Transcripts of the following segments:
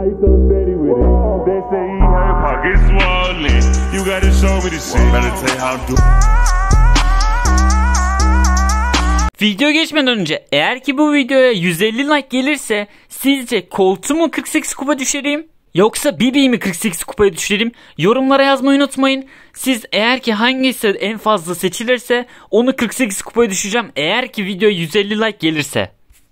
How you feeling, Betty, with it? They say he her pocket swollen. You gotta show me this shit. Better tell you how to do. Video geçmeden önce eğer ki bu videoya 150 like gelirse sizce koltuğumu 48 kupa düşüreyim yoksa Bibi 48 kupaya düşüreyim yorumlara yazmayı unutmayın. Siz eğer ki hangisi en fazla seçilirse onu 48 kupaya düşeceğim eğer ki video 150 like gelirse.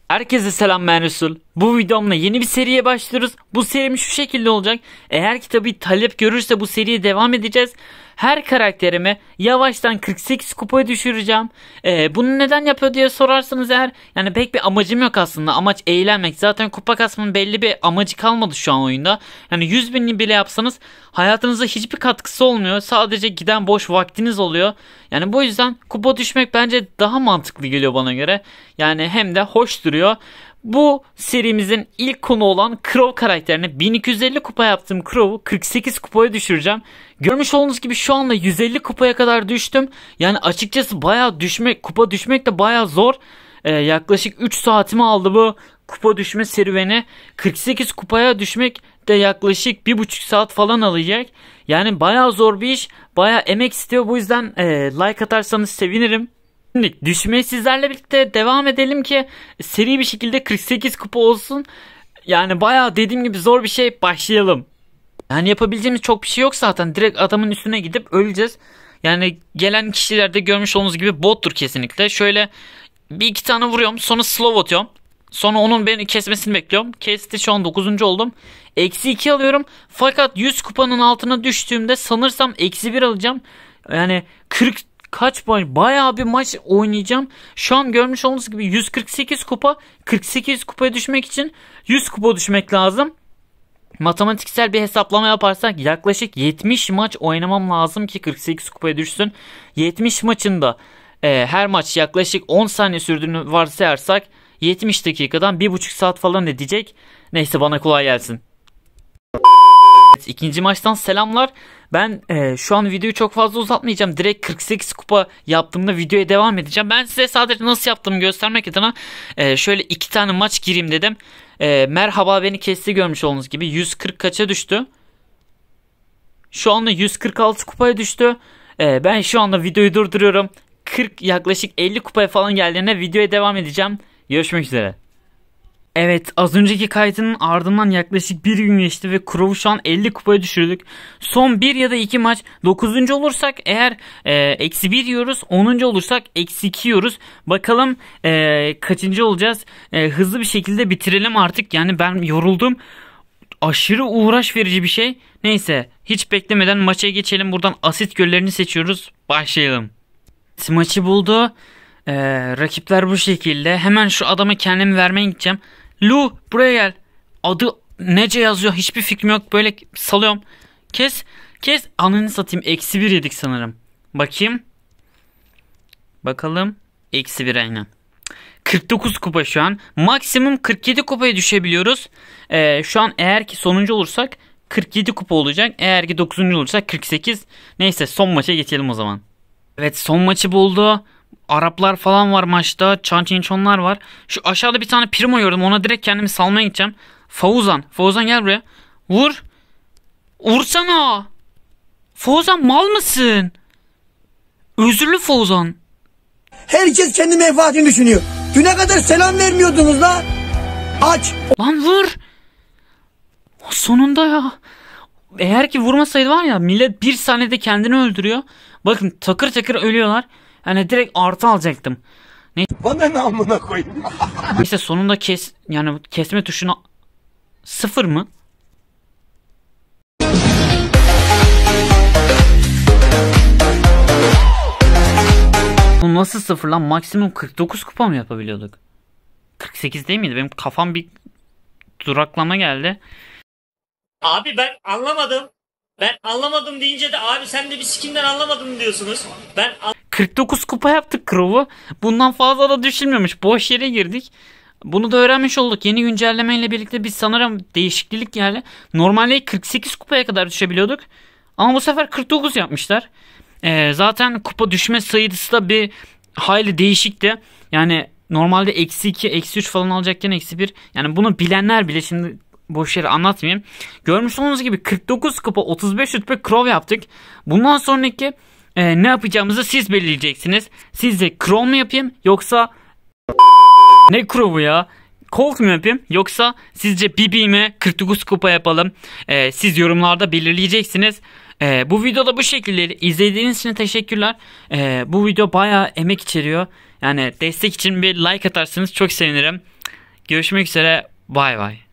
Herkese selam ben Resul. Bu videomla yeni bir seriye başlıyoruz. Bu serim şu şekilde olacak. Eğer ki tabi talep görürse bu seriye devam edeceğiz. Her karakterimi yavaştan 48 kupaya düşüreceğim. Ee, bunu neden yapıyor diye sorarsanız eğer yani pek bir amacım yok aslında. Amaç eğlenmek. Zaten kupa kasmanın belli bir amacı kalmadı şu an oyunda. Yani 100 binli bile yapsanız hayatınıza hiçbir katkısı olmuyor. Sadece giden boş vaktiniz oluyor. Yani bu yüzden kupa düşmek bence daha mantıklı geliyor bana göre. Yani hem de hoş duruyor. Bu serimizin ilk konu olan Crow karakterini 1250 kupa yaptığım Crow'u 48 kupaya düşüreceğim. Görmüş olduğunuz gibi şu anda 150 kupaya kadar düştüm. Yani açıkçası baya düşmek, kupa düşmek de baya zor. Ee, yaklaşık 3 saatimi aldı bu kupa düşme serüveni. 48 kupaya düşmek de yaklaşık 1,5 saat falan alacak. Yani baya zor bir iş. Baya emek istiyor. Bu yüzden e, like atarsanız sevinirim. Şimdi düşmeye sizlerle birlikte devam edelim ki seri bir şekilde 48 kupa olsun. Yani bayağı dediğim gibi zor bir şey başlayalım. Yani yapabileceğimiz çok bir şey yok zaten. Direkt adamın üstüne gidip öleceğiz. Yani gelen kişilerde görmüş olduğunuz gibi bottur kesinlikle. Şöyle bir iki tane vuruyorum. Sonra slow atıyorum. Sonra onun beni kesmesini bekliyorum. Kesti şu an 9. oldum. Eksi 2 alıyorum. Fakat 100 kupanın altına düştüğümde sanırsam eksi 1 alacağım. Yani 40 kaç maç bayağı bir maç oynayacağım. Şu an görmüş olduğunuz gibi 148 kupa 48 kupaya düşmek için 100 kupa düşmek lazım. Matematiksel bir hesaplama yaparsak yaklaşık 70 maç oynamam lazım ki 48 kupaya düşsün. 70 maçında e, her maç yaklaşık 10 saniye sürdüğünü varsayarsak 70 dakikadan 1,5 saat falan edecek. Neyse bana kolay gelsin. Evet ikinci maçtan selamlar. Ben e, şu an videoyu çok fazla uzatmayacağım. Direkt 48 kupa yaptığımda videoya devam edeceğim. Ben size sadece nasıl yaptığımı göstermek adına e, şöyle iki tane maç gireyim dedim. E, merhaba beni kesti görmüş olduğunuz gibi 140 kaça düştü. Şu anda 146 kupaya düştü. E, ben şu anda videoyu durduruyorum. 40 yaklaşık 50 kupaya falan geldiğinde videoya devam edeceğim. Görüşmek üzere. Evet az önceki kaydının ardından yaklaşık bir gün geçti ve Kurov'u şu an 50 kupaya düşürdük. Son bir ya da iki maç 9. olursak eğer e, eksi 1 yiyoruz 10. olursak eksi 2 yiyoruz. Bakalım e, kaçıncı olacağız e, hızlı bir şekilde bitirelim artık yani ben yoruldum. Aşırı uğraş verici bir şey. Neyse hiç beklemeden maça geçelim buradan asit göllerini seçiyoruz başlayalım. Maçı buldu. Ee, rakipler bu şekilde. Hemen şu adamı kendimi vermeye gideceğim. Lu buraya gel. Adı nece yazıyor hiçbir fikrim yok. Böyle salıyorum. Kes. Kes. Ananı satayım. Eksi bir yedik sanırım. Bakayım. Bakalım. Eksi bir aynen. 49 kupa şu an. Maksimum 47 kupaya düşebiliyoruz. Ee, şu an eğer ki sonuncu olursak 47 kupa olacak. Eğer ki 9. olursak 48. Neyse son maça geçelim o zaman. Evet son maçı buldu. Araplar falan var maçta. Çançinçonlar var. Şu aşağıda bir tane primo gördüm. Ona direkt kendimi salmaya gideceğim. Fauzan. Fauzan gel buraya. Vur. Vursana. Fauzan mal mısın? Özürlü Fauzan. Herkes kendi menfaatini düşünüyor. Düne kadar selam vermiyordunuz la. Aç. Lan vur. Sonunda ya. Eğer ki vurmasaydı var ya millet bir saniyede kendini öldürüyor. Bakın takır takır ölüyorlar. Hani direkt artı alacaktım. Ne? Bana ne amına koyayım. Neyse sonunda kes yani kesme tuşuna sıfır mı? Bu nasıl sıfır lan? Maksimum 49 kupa mı yapabiliyorduk? 48 değil miydi? Benim kafam bir duraklama geldi. Abi ben anlamadım. Ben anlamadım deyince de abi sen de bir sikimden anlamadım diyorsunuz. Ben 49 kupa yaptık Crow'u. Bundan fazla da düşünmemiş. Boş yere girdik. Bunu da öğrenmiş olduk. Yeni güncelleme ile birlikte biz sanırım değişiklik yani Normalde 48 kupaya kadar düşebiliyorduk. Ama bu sefer 49 yapmışlar. Ee, zaten kupa düşme sayısı da bir hayli değişikti. Yani normalde eksi 2, eksi 3 falan alacakken eksi 1. Yani bunu bilenler bile şimdi boş yere anlatmayayım. Görmüş olduğunuz gibi 49 kupa 35 rütbe Crow yaptık. Bundan sonraki e, ne yapacağımızı siz belirleyeceksiniz. Sizce Chrome mu yapayım yoksa ne crawl'u ya? Colt mu yapayım yoksa sizce BB mi 49 kupa yapalım? E, siz yorumlarda belirleyeceksiniz. E, bu videoda bu şekilde izlediğiniz için teşekkürler. E, bu video bayağı emek içeriyor. Yani destek için bir like atarsınız çok sevinirim. Görüşmek üzere. Bay bay.